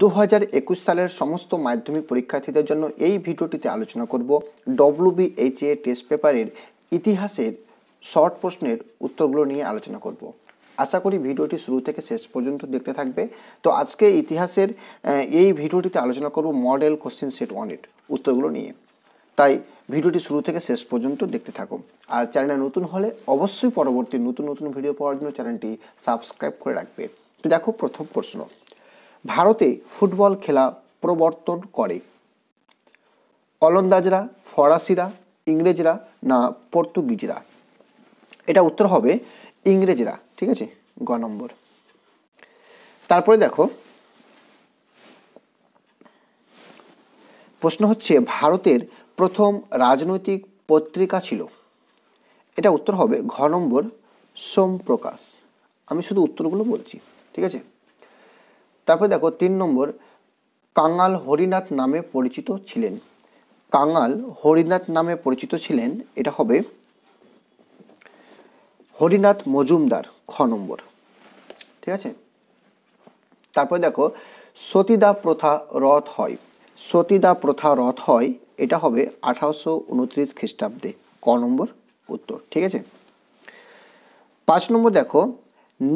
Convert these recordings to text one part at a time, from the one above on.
দু হাজার একুশ সালের সমস্ত মাধ্যমিক পরীক্ষার্থীদের জন্য এই ভিডিওটিতে আলোচনা করব ডব্লিউবিএইচএ টেস্ট পেপারের ইতিহাসের শর্ট প্রশ্নের উত্তরগুলো নিয়ে আলোচনা করব আশা করি ভিডিওটি শুরু থেকে শেষ পর্যন্ত দেখতে থাকবে তো আজকে ইতিহাসের এই ভিডিওটিতে আলোচনা করব মডেল কোশ্চেন সেট ওয়ানের উত্তরগুলো নিয়ে তাই ভিডিওটি শুরু থেকে শেষ পর্যন্ত দেখতে থাকো আর চ্যানেলে নতুন হলে অবশ্যই পরবর্তী নতুন নতুন ভিডিও পাওয়ার জন্য চ্যানেলটি সাবস্ক্রাইব করে রাখবে তো দেখো প্রথম প্রশ্ন ভারতে ফুটবল খেলা প্রবর্তন করে অলন্দাজরা ফরাসিরা ইংরেজরা না পর্তুগিজরা এটা উত্তর হবে ইংরেজরা ঠিক আছে গ নম্বর তারপরে দেখো প্রশ্ন হচ্ছে ভারতের প্রথম রাজনৈতিক পত্রিকা ছিল এটা উত্তর হবে ঘ নম্বর সোমপ্রকাশ আমি শুধু উত্তরগুলো বলছি ঠিক আছে তারপরে দেখো তিন নম্বর কাঙাল হরিনাথ নামে পরিচিত ছিলেন কাঙাল হরিনাথ নামে পরিচিত ছিলেন এটা হবে হরিনাথ মজুমদার খ নম্বর ঠিক আছে তারপর দেখো সতীদা প্রথা রথ হয় সতীদা প্রথা রথ হয় এটা হবে আঠারোশো উনত্রিশ খ্রিস্টাব্দে ক নম্বর উত্তর ঠিক আছে পাঁচ নম্বর দেখো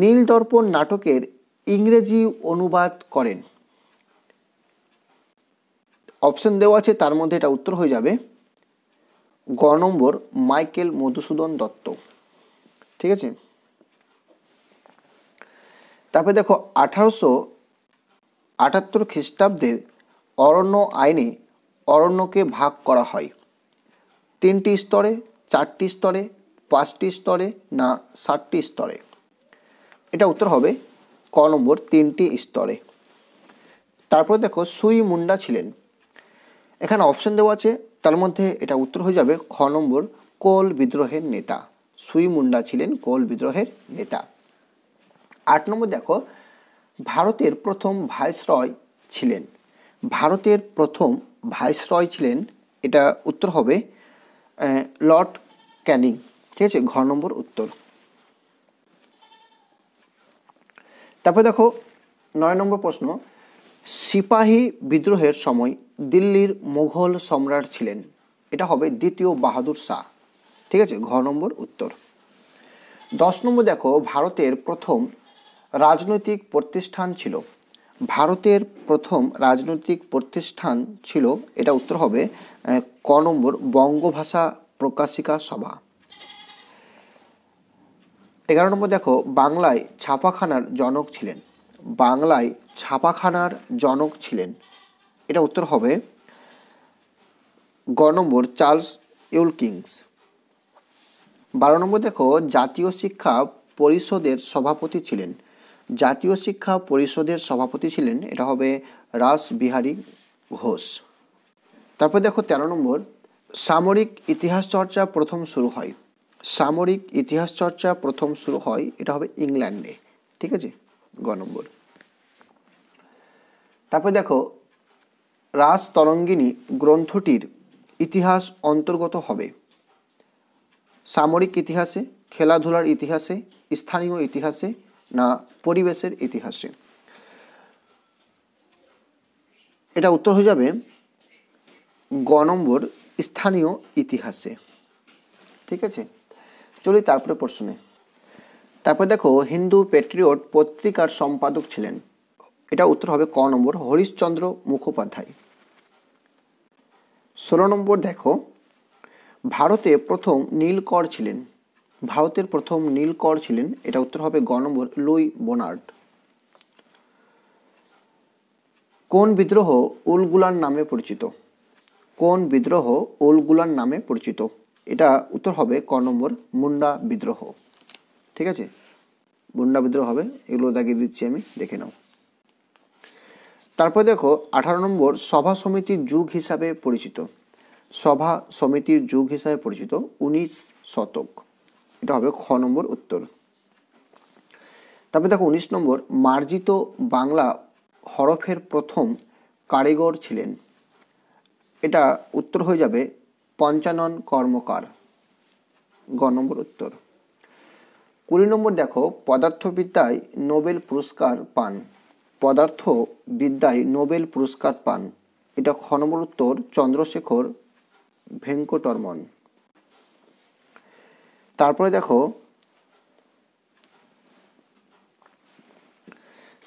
নীল দর্পণ নাটকের ইংরেজি অনুবাদ করেন অপশন দেওয়া আছে তার মধ্যে এটা উত্তর হয়ে যাবে গ নম্বর মাইকেল মধুসূদন দত্ত ঠিক আছে তারপরে দেখো আঠারোশো আটাত্তর খ্রিস্টাব্দের অরণ্য আইনে অরণ্যকে ভাগ করা হয় তিনটি স্তরে চারটি স্তরে পাঁচটি স্তরে না ষাটটি স্তরে এটা উত্তর হবে ক নম্বর তিনটি স্তরে তারপরে দেখো সুই মুন্ডা ছিলেন এখানে অপশন দেওয়া আছে তার মধ্যে এটা উত্তর হয়ে যাবে খ নম্বর কোল বিদ্রোহের নেতা সুই মুন্ডা ছিলেন কোল বিদ্রোহের নেতা আট নম্বর দেখো ভারতের প্রথম ভাইসরয় ছিলেন ভারতের প্রথম ভাইসরয় ছিলেন এটা উত্তর হবে লর্ড ক্যানিং ঠিক আছে ঘ নম্বর উত্তর তারপরে দেখো নয় নম্বর প্রশ্ন সিপাহী বিদ্রোহের সময় দিল্লির মোঘল সম্রাট ছিলেন এটা হবে দ্বিতীয় বাহাদুর শাহ ঠিক আছে ঘ নম্বর উত্তর দশ নম্বর দেখো ভারতের প্রথম রাজনৈতিক প্রতিষ্ঠান ছিল ভারতের প্রথম রাজনৈতিক প্রতিষ্ঠান ছিল এটা উত্তর হবে ক নম্বর বঙ্গভাষা প্রকাশিকা সভা এগারো নম্বর দেখো বাংলায় ছাপাখানার জনক ছিলেন বাংলায় ছাপাখানার জনক ছিলেন এটা উত্তর হবে গ নম্বর চার্লস ইউলকিংস বারো নম্বর দেখো জাতীয় শিক্ষা পরিষদের সভাপতি ছিলেন জাতীয় শিক্ষা পরিষদের সভাপতি ছিলেন এটা হবে রাসবিহারী ঘোষ তারপর দেখো তেরো নম্বর সামরিক ইতিহাস চর্চা প্রথম শুরু হয় সামরিক ইতিহাস চর্চা প্রথম শুরু হয় এটা হবে ইংল্যান্ডে ঠিক আছে গ নম্বর তারপরে দেখো রাজ তরঙ্গিনী গ্রন্থটির ইতিহাস অন্তর্গত হবে সামরিক ইতিহাসে খেলাধুলার ইতিহাসে স্থানীয় ইতিহাসে না পরিবেশের ইতিহাসে এটা উত্তর হয়ে যাবে গ নম্বর স্থানীয় ইতিহাসে ঠিক আছে চলি তারপরে প্রশ্নে তারপরে দেখো হিন্দু পেট্রিয়ট পত্রিকার সম্পাদক ছিলেন এটা উত্তর হবে ক নম্বর হরিশ্চন্দ্র মুখোপাধ্যায় ষোলো নম্বর দেখো ভারতে প্রথম নীলকর ছিলেন ভারতের প্রথম নীলকর ছিলেন এটা উত্তর হবে গ নম্বর লুই বোনার্ড কোন বিদ্রোহ উলগুলার নামে পরিচিত কোন বিদ্রোহ উলগুলার নামে পরিচিত এটা উত্তর হবে ক নম্বর মুন্ডা বিদ্রোহ ঠিক আছে মুন্ডা বিদ্রোহ হবে এগুলো দাগিয়ে দিচ্ছি আমি দেখে নাও তারপর দেখো আঠারো নম্বর সভা সমিতির যুগ হিসাবে পরিচিত সভা সমিতির যুগ হিসাবে পরিচিত উনিশ শতক এটা হবে খ নম্বর উত্তর তারপরে দেখো উনিশ নম্বর মার্জিত বাংলা হরফের প্রথম কারিগর ছিলেন এটা উত্তর হয়ে যাবে পঞ্চানন কর্মকার গ নম্বর উত্তর কুড়ি নম্বর দেখো পদার্থবিদ্যায় নোবেল পুরস্কার পান পদার্থবিদ্যায় নোবেল পুরস্কার পান এটা খ নম্বর উত্তর চন্দ্রশেখর ভেঙ্কটরমন তারপরে দেখো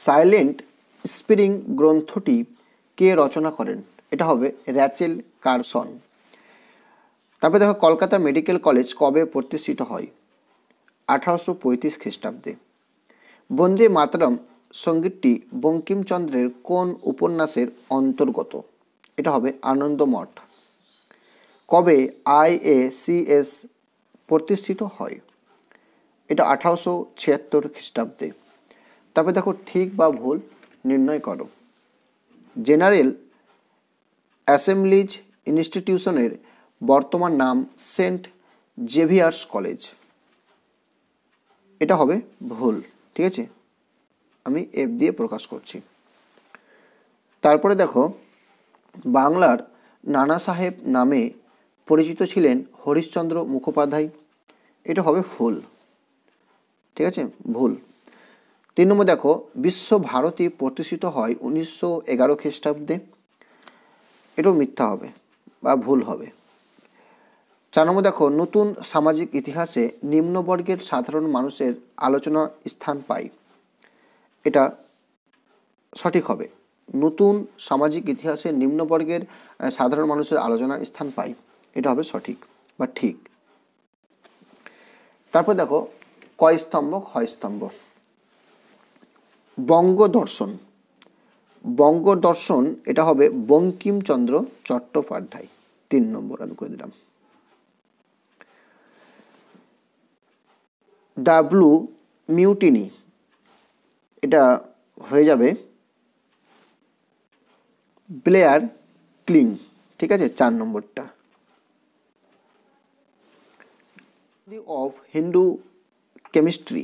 সাইলেন্ট স্পিরিং গ্রন্থটি কে রচনা করেন এটা হবে র্যাচেল কারসন তারপরে দেখো কলকাতা মেডিকেল কলেজ কবে প্রতিষ্ঠিত হয় আঠারোশো পঁয়ত্রিশ খ্রিস্টাব্দে বন্দে মাতরম সঙ্গীতটি বঙ্কিমচন্দ্রের কোন উপন্যাসের অন্তর্গত এটা হবে আনন্দমঠ কবে আইএসিএস প্রতিষ্ঠিত হয় এটা আঠারোশো ছিয়াত্তর খ্রিস্টাব্দে তারপরে দেখো ঠিক বা ভুল নির্ণয় করো জেনারেল অ্যাসেম্বলিজ ইনস্টিটিউশনের বর্তমান নাম সেন্ট জেভিয়ার্স কলেজ এটা হবে ভুল ঠিক আছে আমি এফ দিয়ে প্রকাশ করছি তারপরে দেখো বাংলার নানা সাহেব নামে পরিচিত ছিলেন হরিশ্চন্দ্র মুখোপাধ্যায় এটা হবে ফুল ঠিক আছে ভুল তিন নম্বর দেখো বিশ্বভারতী প্রতিষ্ঠিত হয় উনিশশো এগারো খ্রিস্টাব্দে এটাও মিথ্যা হবে বা ভুল হবে চার দেখো নতুন সামাজিক ইতিহাসে নিম্নবর্গের সাধারণ মানুষের আলোচনা স্থান পায় এটা সঠিক হবে নতুন সামাজিক ইতিহাসে নিম্নবর্গের সাধারণ মানুষের আলোচনা স্থান পায় এটা হবে সঠিক বা ঠিক তারপর দেখো কয় স্তম্ভ স্তম্ভ বঙ্গ দর্শন বঙ্গ দর্শন এটা হবে বঙ্কিমচন্দ্র চট্টোপাধ্যায় তিন নম্বর আমি করে দিলাম ডাব্লু মিউটিনি এটা হয়ে যাবে ব্লেয়ার ক্লিন ঠিক আছে চার নম্বরটা অফ হিন্দু কেমিস্ট্রি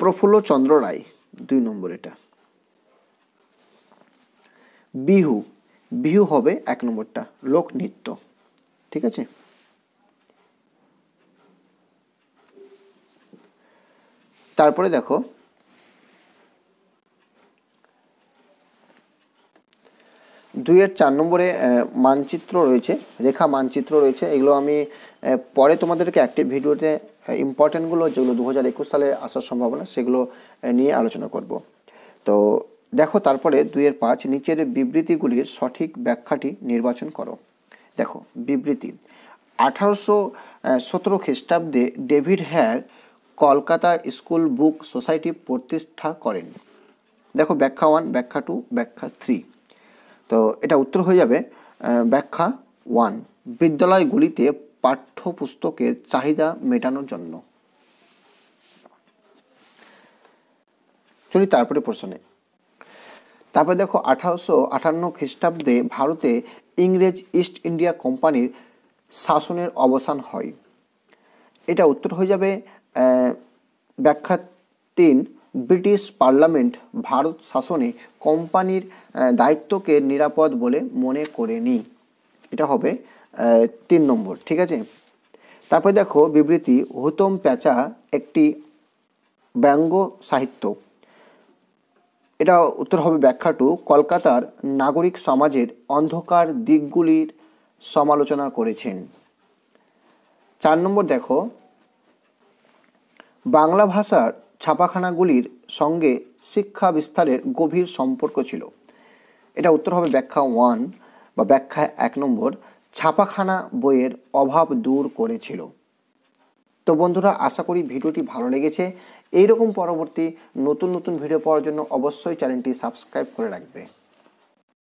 প্রফুল্ল চন্দ্র রায় দুই নম্বর এটা বিহু বিহু হবে এক নম্বরটা লোকনৃত্য ঠিক আছে তারপরে দেখো দুইয়ের চার নম্বরে মানচিত্র রয়েছে রেখা মানচিত্র রয়েছে এগুলো আমি পরে তোমাদেরকে একটি ভিডিওতে ইম্পর্টেন্টগুলো যেগুলো দু হাজার একুশ সালে আসার সম্ভাবনা সেগুলো নিয়ে আলোচনা করব তো দেখো তারপরে দুইয়ের পাঁচ নিচের বিবৃতিগুলির সঠিক ব্যাখ্যাটি নির্বাচন করো দেখো বিবৃতি আঠারোশো সতেরো খ্রিস্টাব্দে ডেভিড হ্যার কলকাতা স্কুল বুক সোসাইটি প্রতিষ্ঠা করেন দেখো ব্যাখ্যা ওয়ান ব্যাখ্যা টু ব্যাখ্যা থ্রি তো এটা উত্তর হয়ে যাবে ব্যাখ্যা ওয়ান বিদ্যালয়গুলিতে পাঠ্যপুস্তকের চাহিদা মেটানোর জন্য চলি তারপরে প্রশ্নে তারপরে দেখো আঠারোশো আটান্ন খ্রিস্টাব্দে ভারতে ইংরেজ ইস্ট ইন্ডিয়া কোম্পানির শাসনের অবসান হয় এটা উত্তর হয়ে যাবে ব্যাখ্যা তিন ব্রিটিশ পার্লামেন্ট ভারত শাসনে কোম্পানির দায়িত্বকে নিরাপদ বলে মনে করেনি এটা হবে তিন নম্বর ঠিক আছে তারপরে দেখো বিবৃতি হুতম প্যাঁচা একটি ব্যঙ্গ সাহিত্য এটা উত্তর হবে ব্যাখ্যা টু কলকাতার নাগরিক সমাজের অন্ধকার দিকগুলির সমালোচনা করেছেন চার নম্বর দেখো বাংলা ভাষার ছাপাখানাগুলির সঙ্গে শিক্ষা বিস্তারের গভীর সম্পর্ক ছিল এটা উত্তর হবে ব্যাখ্যা ওয়ান বা ব্যাখ্যা এক নম্বর ছাপাখানা বইয়ের অভাব দূর করেছিল তো বন্ধুরা আশা করি ভিডিওটি ভালো লেগেছে এইরকম পরবর্তী নতুন নতুন ভিডিও পাওয়ার জন্য অবশ্যই চ্যানেলটি সাবস্ক্রাইব করে রাখবে